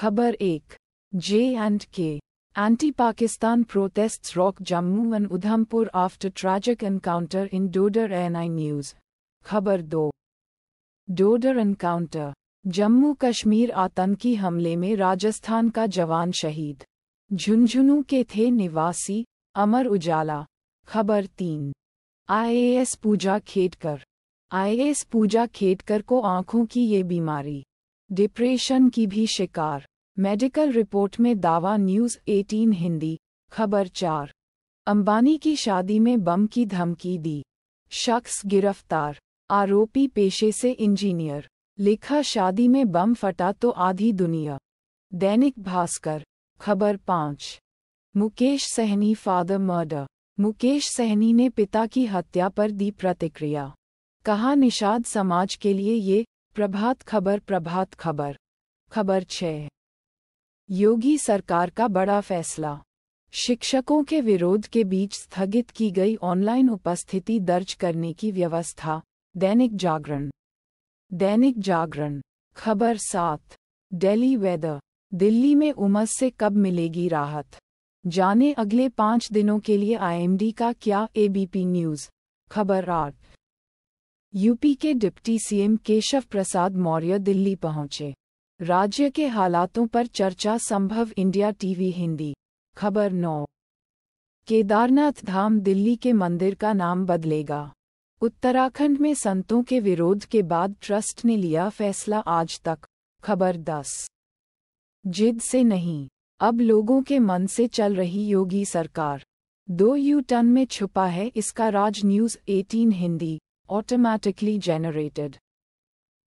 खबर एक जे एंड के Pakistan protest rock Jammu Jammu Udhampur after tragic encounter in dodder N I news खबर दो डोडर एनकाउंटर जम्मू कश्मीर आतंकी हमले में राजस्थान का जवान शहीद झुंझुनू के थे निवासी अमर उजाला खबर तीन आईएएस पूजा खेडकर आईएएस पूजा खेडकर को आंखों की ये बीमारी डिप्रेशन की भी शिकार मेडिकल रिपोर्ट में दावा न्यूज़ 18 हिंदी खबर चार अंबानी की शादी में बम की धमकी दी शख्स गिरफ्तार आरोपी पेशे से इंजीनियर लिखा शादी में बम फटा तो आधी दुनिया दैनिक भास्कर खबर पाँच मुकेश सहनी फादर मर्डर मुकेश सहनी ने पिता की हत्या पर दी प्रतिक्रिया कहा निषाद समाज के लिए ये प्रभात खबर प्रभात खबर खबर छः योगी सरकार का बड़ा फैसला शिक्षकों के विरोध के बीच स्थगित की गई ऑनलाइन उपस्थिति दर्ज करने की व्यवस्था दैनिक जागरण दैनिक जागरण खबर सात डेली वेदर दिल्ली में उमस से कब मिलेगी राहत जाने अगले पाँच दिनों के लिए आईएमडी का क्या एबीपी न्यूज़ खबर आठ यूपी के डिप्टी सीएम केशव प्रसाद मौर्य दिल्ली पहुंचे राज्य के हालातों पर चर्चा संभव इंडिया टीवी हिंदी खबर नौ केदारनाथ धाम दिल्ली के मंदिर का नाम बदलेगा उत्तराखंड में संतों के विरोध के बाद ट्रस्ट ने लिया फैसला आज तक खबर दस जिद से नहीं अब लोगों के मन से चल रही योगी सरकार दो यू टन में छुपा है इसका राज न्यूज़ 18 हिंदी automatically generated.